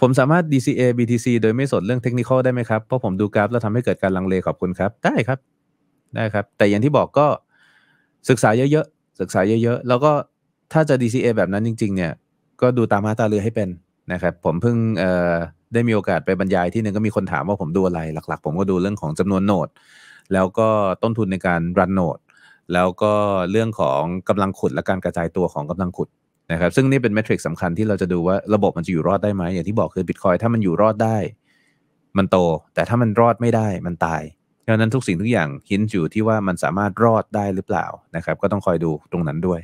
ผมสามารถ DCA BTC โดยไม่สนเรื่องเทคนิคได้ไหมครับ เพราะผมดูกราฟแล้วทำให้เกิดการลังเลขอบคุณครับ ได้ครับ ได้ครับ แต่อย่างที่บอกก็ศึกษาเยอะๆ ศึกษาเยอะๆ แล้วก็ถ้าจะ DCA แบบนั้นจริงๆ เนี่ย ก็ดูตามมาตาเรือให้เป็นนะครับ ผมเพิ่งได้มีโอกาสไปบรรยายที่หนึ่งก็มีคนถามว่าผมดูอะไรหลักๆ ผมก็ดูเรื่องของจำนวนโนด แล้วก็ต้นทุนในการรันโนด แล้วก็เรื่องของกำลังขุดและการกระจายตัวของกำลังขุดนะครับซึ่งนี่เป็นเมทริกสำคัญที่เราจะดูว่าระบบมันจะอยู่รอดได้ไหมอย่างที่บอกคือบิตคอยถ้ามันอยู่รอดได้มันโต แต่ถ้ามันรอดไม่ได้มันตายดังนั้นทุกสิ่งทุกอย่างหินอยู่ที่ว่ามันสามารถรอดได้หรือเปล่านะครับก็ต้องคอยดูตรงนั้นด้วย